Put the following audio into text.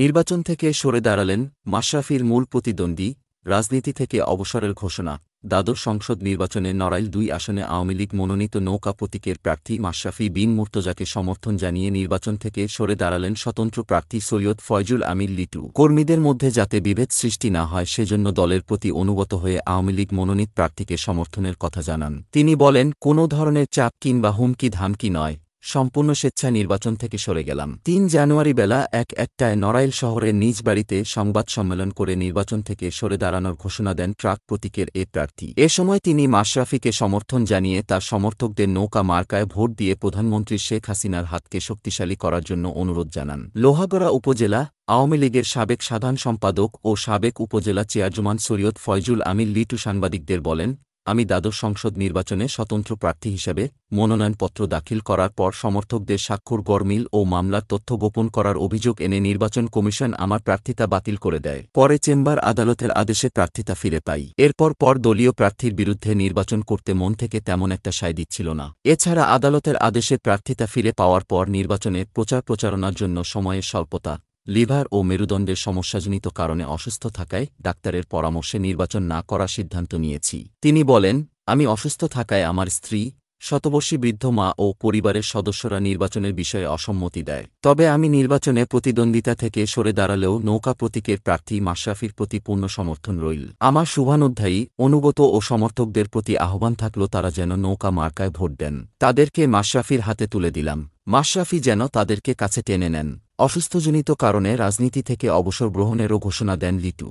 নির্বাচন থেকে সরে দাঁড়ালেন মাশরাফির মূল প্রতিদ্বন্দ্বী রাজনীতি থেকে অবসরের ঘোষণা দ্বাদশ সংসদ নির্বাচনে নড়াইল দুই আসনে আওয়ামী লীগ মনোনীত নৌকা প্রতীকের প্রার্থী মাশরাফি বিন মুর্তজাকে সমর্থন জানিয়ে নির্বাচন থেকে সরে দাঁড়ালেন স্বতন্ত্র প্রার্থী সৈয়দ ফয়জুল আমির লিটু কর্মীদের মধ্যে যাতে বিভেদ সৃষ্টি না হয় সেজন্য দলের প্রতি অনুগত হয়ে আওয়ামী লীগ মনোনীত প্রার্থীকে সমর্থনের কথা জানান তিনি বলেন কোনো ধরনের চাপ কিংবা হুমকি ধামকি নয় সম্পূর্ণ স্বেচ্ছায় নির্বাচন থেকে সরে গেলাম তিন জানুয়ারি বেলা এক একটায় নড়াইল শহরের নিজ বাড়িতে সংবাদ সম্মেলন করে নির্বাচন থেকে সরে দাঁড়ানোর ঘোষণা দেন ট্রাক প্রতীকের এ প্রার্থী এ সময় তিনি মাশরাফিকে সমর্থন জানিয়ে তার সমর্থকদের নৌকা মার্কায় ভোট দিয়ে প্রধানমন্ত্রী শেখ হাসিনার হাতকে শক্তিশালী করার জন্য অনুরোধ জানান লোহাগড়া উপজেলা আওয়ামী লীগের সাবেক সাধারণ সম্পাদক ও সাবেক উপজেলা চেয়ারজমান সৈয়দ ফয়জুল আমির লিটু সাংবাদিকদের বলেন আমি দ্বাদশ সংসদ নির্বাচনে স্বতন্ত্র প্রার্থী হিসেবে মনোনয়নপত্র দাখিল করার পর সমর্থকদের স্বাক্ষর গরমিল ও মামলার তথ্য গোপন করার অভিযোগ এনে নির্বাচন কমিশন আমার প্রার্থিতা বাতিল করে দেয় পরে চেম্বার আদালতের আদেশে প্রার্থিতা ফিরে পাই এরপর পর দলীয় প্রার্থীর বিরুদ্ধে নির্বাচন করতে মন থেকে তেমন একটা সায় দিচ্ছিল না এছাড়া আদালতের আদেশে প্রার্থিতা ফিরে পাওয়ার পর নির্বাচনে প্রচার প্রচারণার জন্য সময়ের স্বল্পতা লিভার ও মেরুদণ্ডের সমস্যাজনিত কারণে অসুস্থ থাকায় ডাক্তারের পরামর্শে নির্বাচন না করার সিদ্ধান্ত নিয়েছি তিনি বলেন আমি অসুস্থ থাকায় আমার স্ত্রী শতবর্ষী বৃদ্ধ মা ও পরিবারের সদস্যরা নির্বাচনের বিষয়ে অসম্মতি দেয় তবে আমি নির্বাচনে প্রতিদ্বন্দ্বিতা থেকে সরে দাঁড়ালেও নৌকা প্রতীকের প্রার্থী মাশরাফির প্রতি পূর্ণ সমর্থন রইল আমার শুভানুধ্যায়ী অনুগত ও সমর্থকদের প্রতি আহ্বান থাকলো তারা যেন নৌকা মার্কায় ভোট দেন তাদেরকে মাশরাফির হাতে তুলে দিলাম মাশরাফি যেন তাদেরকে কাছে টেনে নেন অসুস্থজনিত কারণে রাজনীতি থেকে অবসর গ্রহণেরও ঘোষণা দেন লিটু